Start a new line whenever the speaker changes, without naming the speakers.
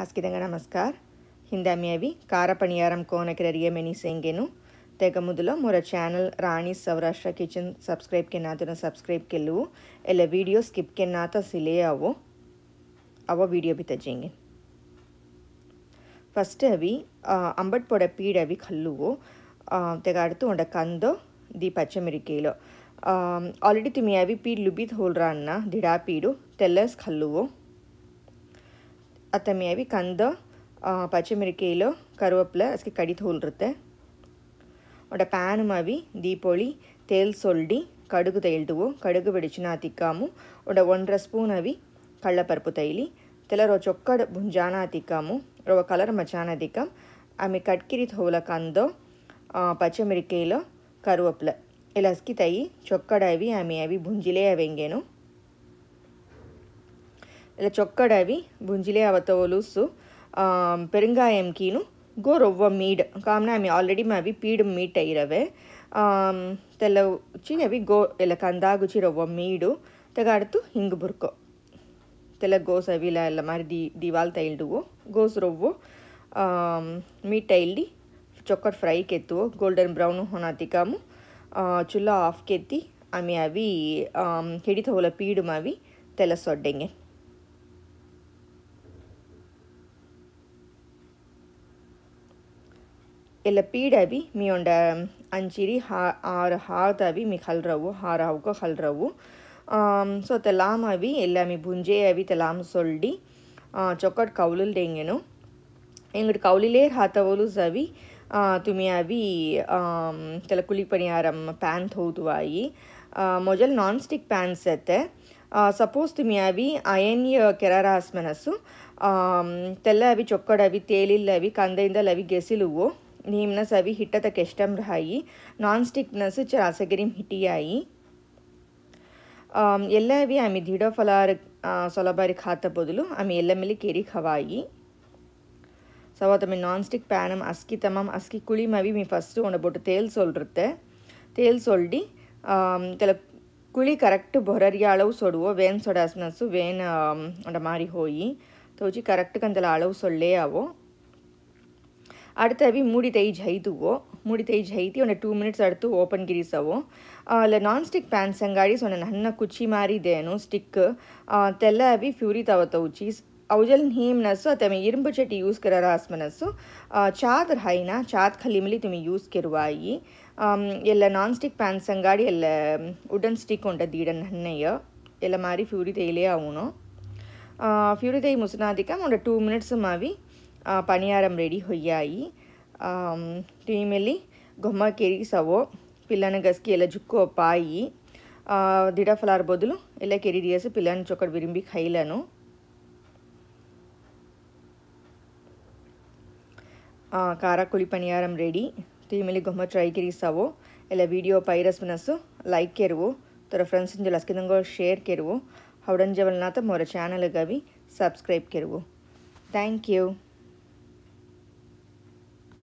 ಹಾಸ್ಕಿದಂಗೆ ನಮಸ್ಕಾರ ಹಿಂದಮಿ ಅವಿ ಖಾರ ಪಣಿಯಾರಂ ಕೋನಕ್ಕೆ ರರಿಯ ಮೆನಿ ಸೇಂಗೆನು ತೆಗ ಮೊದಲು ಮೊರ channel Rani Saurashtra kitchen subscribe ಕೆನ್ನಾತನ ಸಬ್ಸ್ಕ್ರೈಬ್ ಕೆಲವು ಎಲ್ಲ ವೀಡಿಯೋ ಸ್ಕಿಪ್ ಕೆನ್ನಾತ ಸಿಲೆ ಅವೋ ಅವ ವೀಡಿಯೋ ಬಿತ್ತಜೆಂಗೆ ಫಸ್ಟ್ ಅವಿ ಅಂಬಟ್ ಪೊಡ ಪೀಡ್ ಅವಿ ಖಲ್ಲುವು ತೆಗಾಡ್ತು ಒಂಡ ಕಂದೋ ದಿ ಪಚ್ಚಮಿರಿಕೇಲೋ ಆಲ್ರೆಡಿ ತಿಮಿ ಅವಿ ಪೀಡ್ ಲುಬಿತ್ ಹೋಲ್ರ ಅನ್ನ ದಿಡಾ ಪೀಡು ತೆಲ್ಲಸ್ ಖಲ್ಲುವು ಅಥಮಿ ಕಂದ ಪಚ್ಚಿಮಿರಿಕೆಯಲ್ಲೋ ಕರುವಪ್ಪಿಲ ಅದಕ್ಕೆ ಕಡಿ ತೋಲ್ರುತ್ತೆ ಅವಡ ಪ್ಯಾನು ಮಾವಿ ದೀಪೊಳಿ ತೇಲ್ ಸೊಲ್ಡಿ ಕಡುಗು ತೈಲ್ಡುವು ಕಡುಗು ಬಿಡಿಚಿನ ತಿಕ್ಕಾಮು ಒಡ ಒಂಡ್ರ ಸ್ಪೂನ್ ಅವಿ ಕಳ್ಳಪರುಪು ತೈಲಿ తెలరో చొక్కడు భుంజానా తిక్కాము రవ కలర్ మచానా తిక్కాం ఆమె కట్కిరి తోల కందో పచ్చమిరికేలో కరువప్ల ఇలాస్కి తయి చొక్కడవి ఆమె అవి భుంజిలే అవెంగేను ఎ చొక్కడ అవి గుంజిలే అవతవలూసు పెరుంగాయం కిను గో రవ్వ మీడ్ కామనే అమే ఆల్్రెడీ మావి పీడు మీట్ అయ్యిరవే తెల ఉచిని అవి గో ఎల కందా గుచి రవ్వ మీడు తెగాడు తు హింగ బుర్కో తెల గోస అవి లల్ల మరి దివాల్ తైల్డు గోస రవ్వ మీటైలి చొక్కడ ఫ్రై కేత్తు గోల్డెన్ బ్రౌన్ హొనాది కాము చుల్ల హాఫ్ కేత్తి అమే అవి హెడి తవల పీడు మావి తెల సోడ్డెంగే ಎಲ್ಲ ಪೀಡಾಬಿ ಮಿಯೊಂಡ ಅಂಚಿರಿ ಹಾ ಆರು ಹಾದಾಬಿ ಮಿ ಖಲ್ರವು ಹಾರ ಹೌಕ ಖಲ್ರವು ಸೊ ತೆಲಾಮಿ ಎಲ್ಲ ಮಿ ಬುಂಜೆ ಅವಿ ತೆಲಾಮ್ ಸೊಲ್ಡಿ ಚೊಕ್ಕಟ್ ಕೌಲಲ್ ಡೆಂಗೆನು ಎಂಗಡ್ ಕೌಲಿಲೇ ಹಾತವಲು ಸವಿ ತುಮಿ ಅವಿ ತೆಲ ಕುಳಿ ಪಣಿಯಾರಮ್ಮ ಪ್ಯಾನ್ ಥೌದುವಾಯಿ ಮೊಜಲ್ ನಾನ್ ಸ್ಟಿಕ್ ಪ್ಯಾನ್ ಸತ್ತೆ ಸಪೋಸ್ ತುಮಿ ಅವಿ ಅಯನ್ಯ ಕೆರಾರಾಸ್ಮನಸ್ಸು తెల్ల అవి చొక్కడవి తేలిళ్ళవి కందైందలు అవి గెసిలువో ನಿಮ್ನಸ್ ಅವಿ ಹಿಟ್ಟತ ಕೆಷ್ಟಂ ರಹಾಯಿ ನಾನ್ ಸ್ಟಿಕ್ನಸ್ ಚಾಸಗಿರಿಂ ಹಿಟಿಯಾಯಿ ಎಲ್ಲವಿ ಆಮಿ ಧಿಡೋ ಫಲಾರ್ ಸೊಲಬಾರಿ ಖಾತ ಬದಲು ಆಮಿ ಎಲ್ಲ ಮೇಲೆ ಕೆರಿ ಖವಾಯಿ ಸವಾತ ಮೀ ನಾನ್ ಸ್ಟಿಕ್ ಪ್ಯಾನಮ್ ಅಸ್ಕಿ ತಮಾಮ್ ಅಸ್ಕಿ ಕುಳಿ ಮವಿ ಮೀ ಫಸ್ಟು ಒಂದು போட்டு தேல் சொல்றத தேல் சொல்லி தெல ಕುಳಿ ಕರೆಕ್ಟ್ ಬೊರರಿಯ ಅಳವು ಸೊಡುವ ವೇನ್ ಸೊಡಾಸ್ನಸು ವೇನ್ ಒಂಡ ಮಾರಿ ಹೋಯಿ ತೋಚಿ ಕರೆಕ್ಟ್ ಕಂತೆಲ ಅಳವು ಸೊಳ್ಳೆಯಾವೋ ಅಡತವಿ ಮೂಡಿ ತೈ ಜೈತುವು ಮೂಡಿ ತೈ ಜೈತಿ ಓನೆ 2 ಮಿನಟ್ಸ್ ಅಡತು ಓಪನ್ ಗ್ರೀಸಾವೋ ಅಲ್ಲ ನಾನ್ ಸ್ಟಿಕ್ ಪ್ಯಾನ್ ಸಂಗಾಡಿ ಸೋನೆ ನನ್ನ ಕುಚಿ ಮಾರಿ ದೇನೋ ಸ್ಟಿಕ್ ಅ ತೆಲ್ಲವಿ ಫ್ಯೂರಿ ತವತೌ ಚೀಸ್ ಅವಜಲ್ ಹಿಮ್ನಸ ಅತೆಮೆ ಇರುಂ ಚಟ್ಟಿ ಯೂಸ್ ಕರ ರಸ್ಮನಸ ಚಾದರ ಹೈನಾ ಚಾತ್ ಖಲಿಮಲಿ तुम्ही ಯೂಸ್ ಕೇರವಾಯಿ ಅಲ್ಲ ನಾನ್ ಸ್ಟಿಕ್ ಪ್ಯಾನ್ ಸಂಗಾಡಿ ಅಲ್ಲ వుಡ್ನ್ ಸ್ಟಿಕ್ೊಂಡ ದೀಡ ನನ್ನಯ ಅಲ್ಲ ಮಾರಿ ಫ್ಯೂರಿ ತೈಲೇ ಆವೋನ ಫ್ಯೂರಿ ತೈ ಮುಸನಾದಿಕ ಓನೆ 2 ಮಿನಟ್ಸ್ ಮಾವಿ ఆ పనియారం రెడీ అయ్యాయి ఆ టీమిలి గొమ్మ కేరి సవో పిల్లాన గస్కి ఎలా జుక్కుపాయి ఆ దిడ ఫలర్ బదులు ఎలా కేరి దిసే పిల్లాన చొక్కడి విరింబి ఖైలాను ఆ కారా కొలి పనియారం రెడీ టీమిలి గొమ్మ త్రైగిరి సవో ఎలా వీడియో పై రస్నస లైక్ కేరువు త్వర ఫ్రెండ్స్ జలకినంగో షేర్ కేరువు అవడం జవనాత మోర ఛానల్ గవి సబ్స్క్రైబ్ కేరువు థాంక్యూ